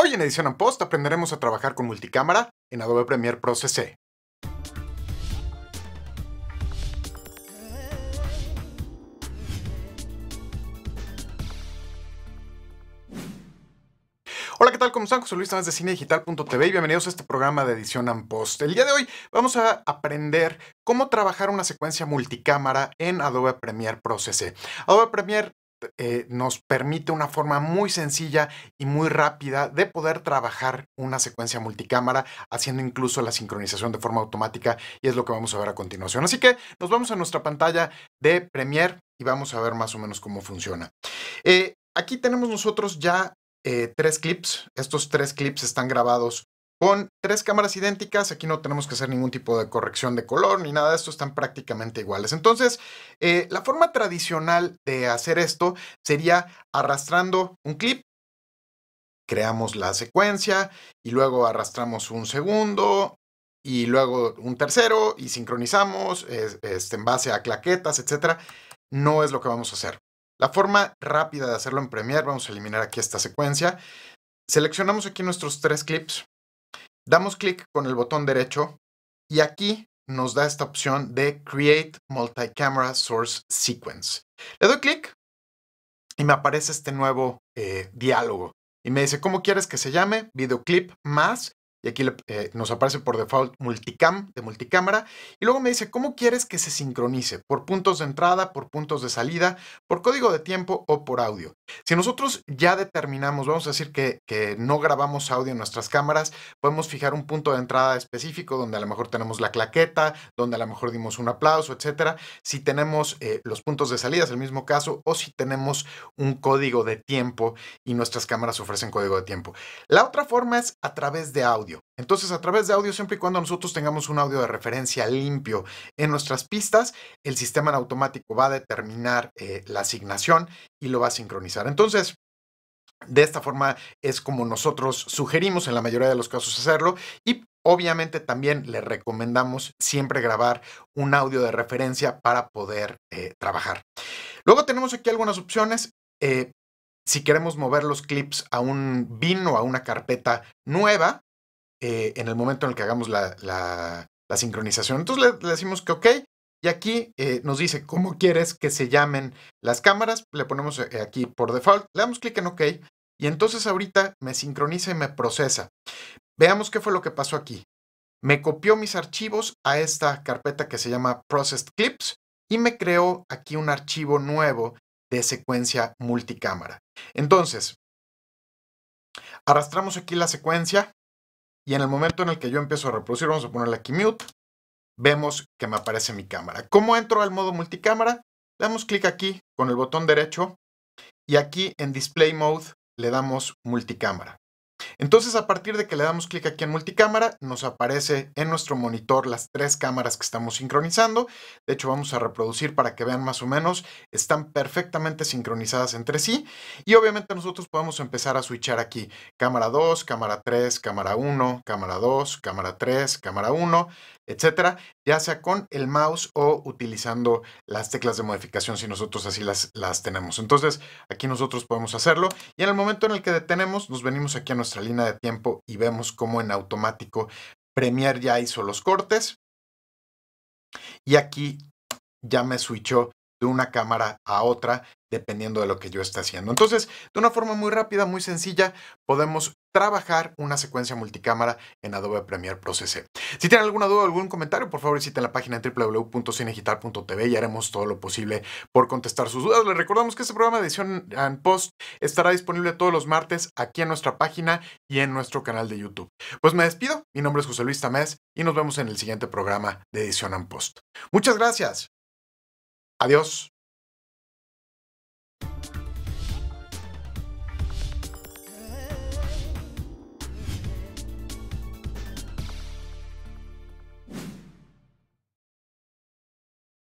Hoy en Edición en Post aprenderemos a trabajar con multicámara en Adobe Premiere Pro CC. Hola, ¿qué tal? ¿Cómo están? José Luis Tomás de cinedigital.tv y bienvenidos a este programa de edición Ampost. post. El día de hoy vamos a aprender cómo trabajar una secuencia multicámara en Adobe Premiere Pro CC. Adobe Premiere eh, nos permite una forma muy sencilla y muy rápida de poder trabajar una secuencia multicámara, haciendo incluso la sincronización de forma automática y es lo que vamos a ver a continuación. Así que nos vamos a nuestra pantalla de Premiere y vamos a ver más o menos cómo funciona. Eh, aquí tenemos nosotros ya eh, tres clips. Estos tres clips están grabados con tres cámaras idénticas. Aquí no tenemos que hacer ningún tipo de corrección de color ni nada de esto, están prácticamente iguales. Entonces, eh, la forma tradicional de hacer esto sería arrastrando un clip, creamos la secuencia y luego arrastramos un segundo, y luego un tercero y sincronizamos este, en base a claquetas, etcétera, no es lo que vamos a hacer. La forma rápida de hacerlo en Premiere, vamos a eliminar aquí esta secuencia. Seleccionamos aquí nuestros tres clips Damos clic con el botón derecho y aquí nos da esta opción de Create Multicamera Source Sequence. Le doy clic y me aparece este nuevo eh, diálogo y me dice, ¿cómo quieres que se llame? Videoclip más y aquí eh, nos aparece por default multicam, de multicámara. Y luego me dice, ¿cómo quieres que se sincronice? ¿Por puntos de entrada, por puntos de salida, por código de tiempo o por audio? Si nosotros ya determinamos, vamos a decir que, no grabamos audio en nuestras cámaras, podemos fijar un punto de entrada específico donde a lo mejor tenemos la claqueta, donde a lo mejor dimos un aplauso, etc. Si tenemos eh, los puntos de salida, es el mismo caso, o si tenemos un código de tiempo y nuestras cámaras ofrecen código de tiempo. La otra forma es a través de audio. Entonces, a través de audio, siempre y cuando nosotros tengamos un audio de referencia limpio en nuestras pistas, el sistema automático va a determinar eh, la asignación y lo va a sincronizar. Entonces, de esta forma es como nosotros sugerimos en la mayoría de los casos hacerlo y obviamente también le recomendamos siempre grabar un audio de referencia para poder eh, trabajar. Luego tenemos aquí algunas opciones. Eh, si queremos mover los clips a un bin o a una carpeta nueva, eh, en el momento en el que hagamos la, sincronización. Entonces le, decimos que ok, y aquí eh, nos dice cómo quieres que se llamen las cámaras. Le ponemos eh, aquí por default, le damos clic en ok, y entonces ahorita me sincroniza y me procesa. Veamos qué fue lo que pasó aquí. Me copió mis archivos a esta carpeta que se llama Processed Clips y me creó aquí un archivo nuevo de secuencia multicámara. Entonces, arrastramos aquí la secuencia, y en el momento en el que yo empiezo a reproducir, vamos a ponerle aquí mute, vemos que me aparece mi cámara. ¿Cómo entro al modo multicámara? Le damos clic aquí con el botón derecho y aquí en Display Mode le damos multicámara. Entonces a partir de que le damos clic aquí en multicámara, nos aparece en nuestro monitor las tres cámaras que estamos sincronizando. De hecho vamos a reproducir para que vean más o menos, están perfectamente sincronizadas entre sí. Y obviamente nosotros podemos empezar a switchar aquí, cámara 2, cámara 3, cámara 1, cámara 2, cámara 3, cámara 1, etcétera, ya sea con el mouse o utilizando las teclas de modificación si nosotros así las, las tenemos. Entonces aquí nosotros podemos hacerlo y en el momento en el que detenemos nos venimos aquí a nuestra de tiempo y vemos cómo en automático Premiere ya hizo los cortes. Y aquí ya me switchó de una cámara a otra dependiendo de lo que yo esté haciendo. Entonces, de una forma muy rápida, muy sencilla, podemos trabajar una secuencia multicámara en Adobe Premiere Pro CC. Si tienen alguna duda o algún comentario, por favor visiten la página www.cinegital.tv y haremos todo lo posible por contestar sus dudas. Les recordamos que este programa de edición en post estará disponible todos los martes aquí en nuestra página y en nuestro canal de YouTube. Pues me despido, mi nombre es José Luis Tamés y nos vemos en el siguiente programa de edición en post. Muchas gracias. Adiós.